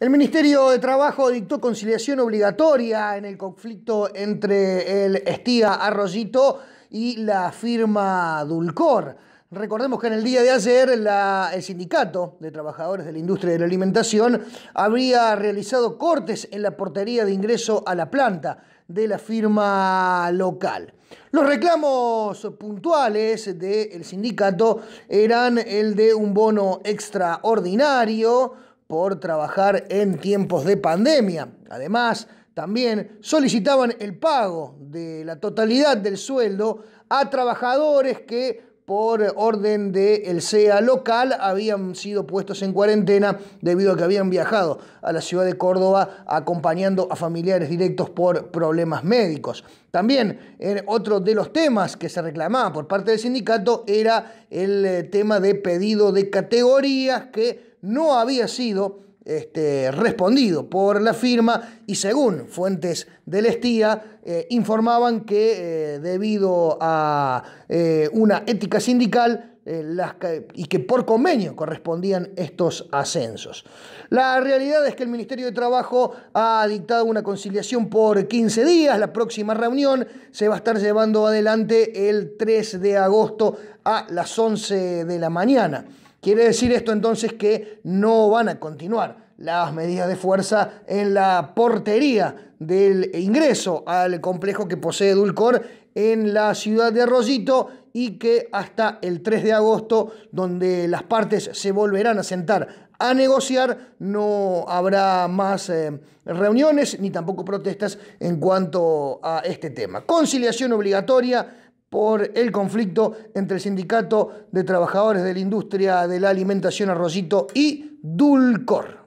El Ministerio de Trabajo dictó conciliación obligatoria en el conflicto entre el Estía Arroyito y la firma Dulcor. Recordemos que en el día de ayer el sindicato de trabajadores de la industria de la alimentación habría realizado cortes en la portería de ingreso a la planta de la firma local. Los reclamos puntuales del sindicato eran el de un bono extraordinario, por trabajar en tiempos de pandemia. Además, también solicitaban el pago de la totalidad del sueldo a trabajadores que por orden del el CEA local habían sido puestos en cuarentena debido a que habían viajado a la ciudad de Córdoba acompañando a familiares directos por problemas médicos. También otro de los temas que se reclamaba por parte del sindicato era el eh, tema de pedido de categorías que no había sido este, respondido por la firma y según fuentes del Estía eh, informaban que eh, debido a eh, una ética sindical y que por convenio correspondían estos ascensos. La realidad es que el Ministerio de Trabajo ha dictado una conciliación por 15 días. La próxima reunión se va a estar llevando adelante el 3 de agosto a las 11 de la mañana. Quiere decir esto entonces que no van a continuar las medidas de fuerza en la portería del ingreso al complejo que posee Dulcor en la ciudad de Arroyito y que hasta el 3 de agosto, donde las partes se volverán a sentar a negociar, no habrá más eh, reuniones ni tampoco protestas en cuanto a este tema. Conciliación obligatoria, por el conflicto entre el Sindicato de Trabajadores de la Industria de la Alimentación Arrocito y Dulcor.